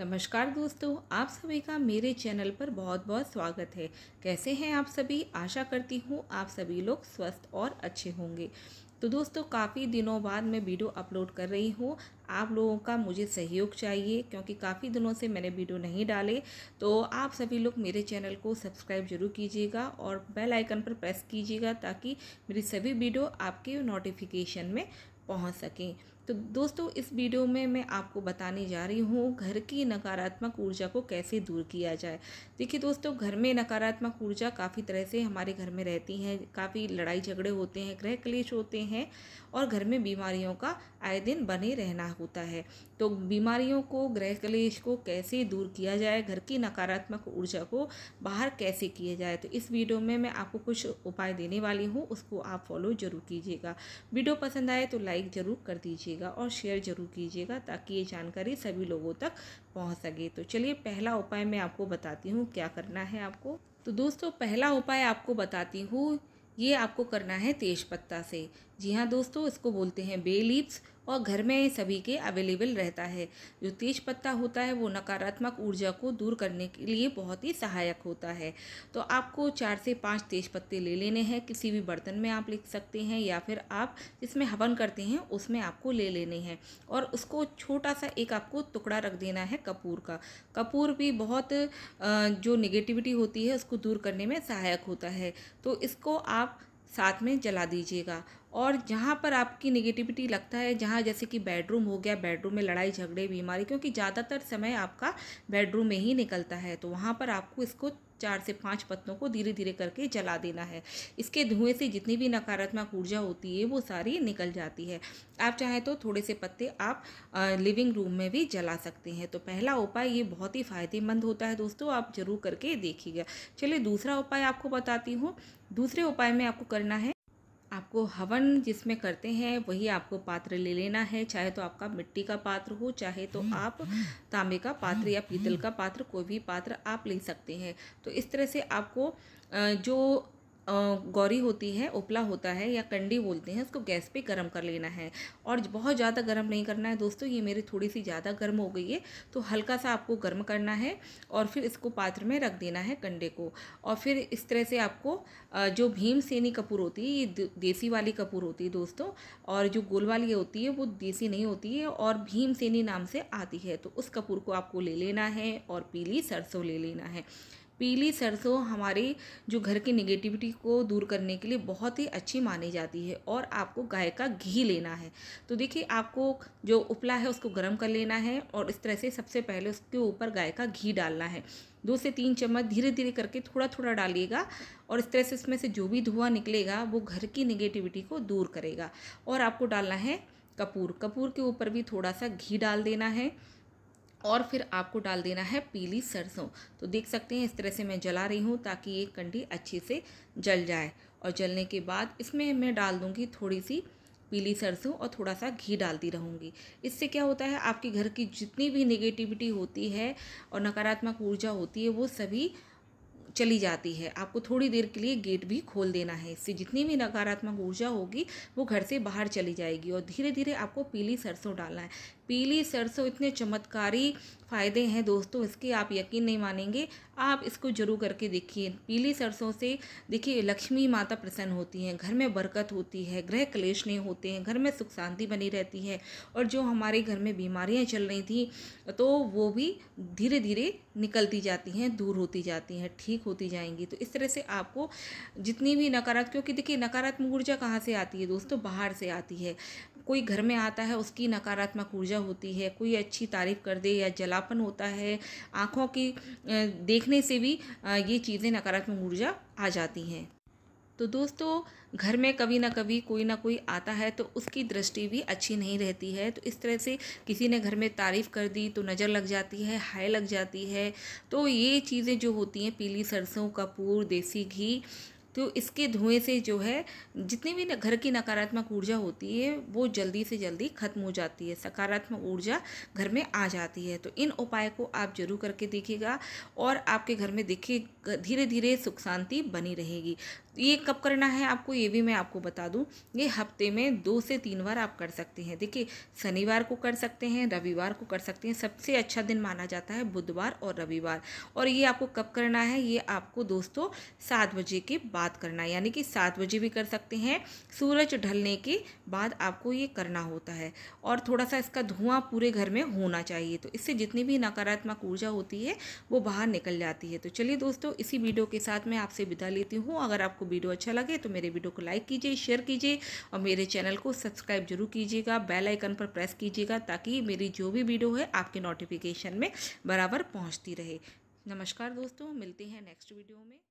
नमस्कार दोस्तों आप सभी का मेरे चैनल पर बहुत बहुत स्वागत है कैसे हैं आप सभी आशा करती हूँ आप सभी लोग स्वस्थ और अच्छे होंगे तो दोस्तों काफ़ी दिनों बाद मैं वीडियो अपलोड कर रही हूँ आप लोगों का मुझे सहयोग चाहिए क्योंकि काफ़ी दिनों से मैंने वीडियो नहीं डाले तो आप सभी लोग मेरे चैनल को सब्सक्राइब जरूर कीजिएगा और बेल आइकन पर प्रेस कीजिएगा ताकि मेरी सभी वीडियो आपके नोटिफिकेशन में पहुँच सकें तो दोस्तों इस वीडियो में मैं आपको बताने जा रही हूँ घर की नकारात्मक ऊर्जा को कैसे दूर किया जाए देखिए दोस्तों घर में नकारात्मक ऊर्जा काफ़ी तरह से हमारे घर में रहती हैं काफ़ी लड़ाई झगड़े होते हैं ग्रह क्लेश होते हैं और घर में बीमारियों का आए दिन बने रहना होता है तो बीमारियों को ग्रह कलेश को कैसे दूर किया जाए घर की नकारात्मक ऊर्जा को बाहर कैसे किया जाए तो इस वीडियो में मैं आपको कुछ उपाय देने वाली हूँ उसको आप फॉलो ज़रूर कीजिएगा वीडियो पसंद आए तो लाइक ज़रूर कर दीजिएगा और शेयर ज़रूर कीजिएगा ताकि ये जानकारी सभी लोगों तक पहुँच सके तो चलिए पहला उपाय मैं आपको बताती हूँ क्या करना है आपको तो दोस्तों पहला उपाय आपको बताती हूँ ये आपको करना है तेज पत्ता से जी हाँ दोस्तों इसको बोलते हैं बे लीव्स और घर में सभी के अवेलेबल रहता है जो तेज पत्ता होता है वो नकारात्मक ऊर्जा को दूर करने के लिए बहुत ही सहायक होता है तो आपको चार से पाँच तेज पत्ते ले लेने हैं किसी भी बर्तन में आप लिख सकते हैं या फिर आप जिसमें हवन करते हैं उसमें आपको ले लेने हैं और उसको छोटा सा एक आपको टुकड़ा रख देना है कपूर का कपूर भी बहुत जो निगेटिविटी होती है उसको दूर करने में सहायक होता है तो इसको आप साथ में जला दीजिएगा और जहाँ पर आपकी निगेटिविटी लगता है जहाँ जैसे कि बेडरूम हो गया बेडरूम में लड़ाई झगड़े बीमारी क्योंकि ज़्यादातर समय आपका बेडरूम में ही निकलता है तो वहाँ पर आपको इसको चार से पाँच पत्तों को धीरे धीरे करके जला देना है इसके धुएं से जितनी भी नकारात्मक ऊर्जा होती है वो सारी निकल जाती है आप चाहें तो थोड़े से पत्ते आप लिविंग रूम में भी जला सकते हैं तो पहला उपाय ये बहुत ही फ़ायदेमंद होता है दोस्तों आप ज़रूर करके देखिएगा चलिए दूसरा उपाय आपको बताती हूँ दूसरे उपाय में आपको करना है आपको हवन जिसमें करते हैं वही आपको पात्र ले लेना है चाहे तो आपका मिट्टी का पात्र हो चाहे तो हम्म, आप हम्म। तांबे का हम्म, पात्र या पीतल का पात्र कोई भी पात्र आप ले सकते हैं तो इस तरह से आपको जो गौरी होती है उपला होता है या कंडी बोलते हैं उसको गैस पे गर्म कर लेना है और बहुत ज़्यादा गर्म नहीं करना है दोस्तों ये मेरी थोड़ी सी ज़्यादा गर्म हो गई है तो हल्का सा आपको गर्म करना है और फिर इसको पात्र में रख देना है कंडे को और फिर इस तरह से आपको जो भीम सेनी कपूर होती है ये देसी वाली कपूर होती है दोस्तों और जो गोल वाली होती है वो देसी नहीं होती है और सेनी नाम से आती है तो उस कपूर को आपको ले लेना है और पीली सरसों ले लेना है पीली सरसों हमारे जो घर की निगेटिविटी को दूर करने के लिए बहुत ही अच्छी मानी जाती है और आपको गाय का घी लेना है तो देखिए आपको जो उपला है उसको गर्म कर लेना है और इस तरह से सबसे पहले उसके ऊपर गाय का घी डालना है दो से तीन चम्मच धीरे धीरे करके थोड़ा थोड़ा डालिएगा और इस तरह से इसमें से जो भी धुआं निकलेगा वो घर की निगेटिविटी को दूर करेगा और आपको डालना है कपूर कपूर के ऊपर भी थोड़ा सा घी डाल देना है और फिर आपको डाल देना है पीली सरसों तो देख सकते हैं इस तरह से मैं जला रही हूँ ताकि ये कंडी अच्छे से जल जाए और जलने के बाद इसमें मैं डाल दूँगी थोड़ी सी पीली सरसों और थोड़ा सा घी डालती रहूँगी इससे क्या होता है आपके घर की जितनी भी निगेटिविटी होती है और नकारात्मक ऊर्जा होती है वो सभी चली जाती है आपको थोड़ी देर के लिए गेट भी खोल देना है इससे जितनी भी नकारात्मक ऊर्जा होगी वो घर से बाहर चली जाएगी और धीरे धीरे आपको पीली सरसों डालना है पीली सरसों इतने चमत्कारी फ़ायदे हैं दोस्तों इसके आप यकीन नहीं मानेंगे आप इसको जरूर करके देखिए पीली सरसों से देखिए लक्ष्मी माता प्रसन्न होती हैं घर में बरकत होती है ग्रह क्लेश नहीं होते हैं घर में सुख शांति बनी रहती है और जो हमारे घर में बीमारियां चल रही थी तो वो भी धीरे धीरे निकलती जाती हैं दूर होती जाती हैं ठीक ठीक होती जाएंगी तो इस तरह से आपको जितनी भी नकारात्मक क्योंकि देखिए नकारात्मक ऊर्जा कहाँ से आती है दोस्तों बाहर से आती है कोई घर में आता है उसकी नकारात्मक ऊर्जा होती है कोई अच्छी तारीफ कर दे या जलापन होता है आँखों की देखने से भी ये चीज़ें नकारात्मक ऊर्जा आ जाती हैं तो दोस्तों घर में कभी ना कभी कोई ना कोई आता है तो उसकी दृष्टि भी अच्छी नहीं रहती है तो इस तरह से किसी ने घर में तारीफ़ कर दी तो नज़र लग जाती है हाय लग जाती है तो ये चीज़ें जो होती हैं पीली सरसों कपूर देसी घी तो इसके धुएं से जो है जितनी भी घर की नकारात्मक ऊर्जा होती है वो जल्दी से जल्दी ख़त्म हो जाती है सकारात्मक ऊर्जा घर में आ जाती है तो इन उपाय को आप जरूर करके देखिएगा और आपके घर में देखिए धीरे धीरे सुख शांति बनी रहेगी ये कब करना है आपको ये भी मैं आपको बता दूँ ये हफ्ते में दो से तीन बार आप कर सकते हैं देखिए शनिवार को कर सकते हैं रविवार को कर सकते हैं सबसे अच्छा दिन माना जाता है बुधवार और रविवार और ये आपको कब करना है ये आपको दोस्तों सात बजे के बाद करना है यानी कि सात बजे भी कर सकते हैं सूरज ढलने के बाद आपको ये करना होता है और थोड़ा सा इसका धुआं पूरे घर में होना चाहिए तो इससे जितनी भी नकारात्मक ऊर्जा होती है वो बाहर निकल जाती है तो चलिए दोस्तों इसी वीडियो के साथ मैं आपसे विदा लेती हूँ अगर आपको वीडियो अच्छा लगे तो मेरे वीडियो को लाइक कीजिए शेयर कीजिए और मेरे चैनल को सब्सक्राइब जरूर कीजिएगा बेल आइकन पर प्रेस कीजिएगा ताकि मेरी जो भी वीडियो है आपके नोटिफिकेशन में बराबर पहुँचती रहे नमस्कार दोस्तों मिलते हैं नेक्स्ट वीडियो में